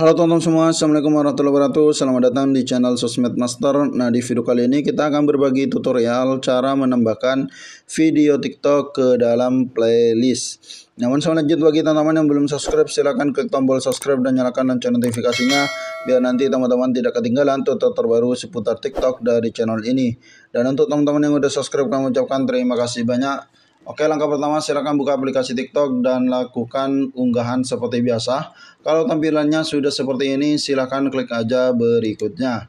Halo teman-teman semua, Assalamualaikum warahmatullahi wabarakatuh Selamat datang di channel Sosmed Master Nah di video kali ini kita akan berbagi tutorial cara menambahkan video TikTok ke dalam playlist Namun sebelum lanjut bagi teman-teman yang belum subscribe silahkan klik tombol subscribe dan nyalakan lonceng notifikasinya Biar nanti teman-teman tidak ketinggalan tutorial terbaru seputar TikTok dari channel ini Dan untuk teman-teman yang sudah subscribe kami ucapkan terima kasih banyak Oke, langkah pertama silakan buka aplikasi TikTok dan lakukan unggahan seperti biasa. Kalau tampilannya sudah seperti ini, silakan klik aja berikutnya.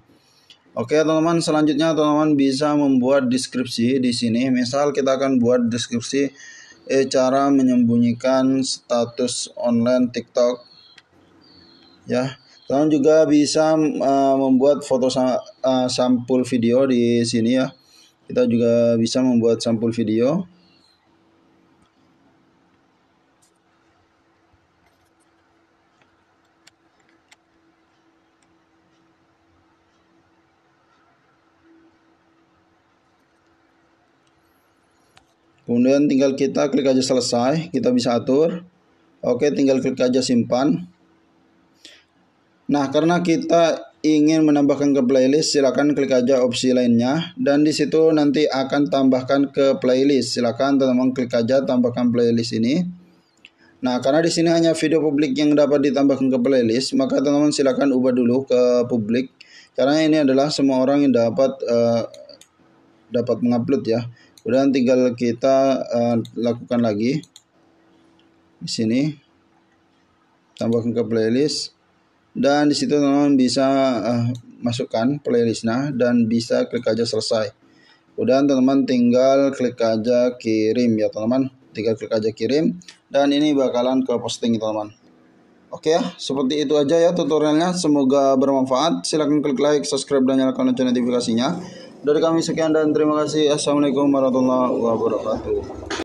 Oke, teman-teman, selanjutnya teman-teman bisa membuat deskripsi di sini. Misal kita akan buat deskripsi eh, cara menyembunyikan status online TikTok. Ya. Teman juga bisa uh, membuat foto sa uh, sampul video di sini ya. Kita juga bisa membuat sampul video. Kemudian tinggal kita klik aja selesai, kita bisa atur. Oke, tinggal klik aja simpan. Nah, karena kita ingin menambahkan ke playlist, silakan klik aja opsi lainnya dan di situ nanti akan tambahkan ke playlist. Silakan teman-teman klik aja tambahkan playlist ini. Nah, karena di sini hanya video publik yang dapat ditambahkan ke playlist, maka teman-teman silakan ubah dulu ke publik. Karena ini adalah semua orang yang dapat uh, dapat mengupload ya. Kemudian tinggal kita uh, lakukan lagi di sini tambahkan ke playlist dan di situ teman-teman bisa uh, masukkan nah dan bisa klik aja selesai. Kemudian teman-teman tinggal klik aja kirim ya teman-teman, tinggal klik aja kirim dan ini bakalan ke posting teman-teman. Oke ya, seperti itu aja ya tutorialnya. Semoga bermanfaat. Silahkan klik like, subscribe, dan nyalakan lonceng notifikasinya. Dari kami sekian dan terima kasih. Assalamualaikum warahmatullahi wabarakatuh.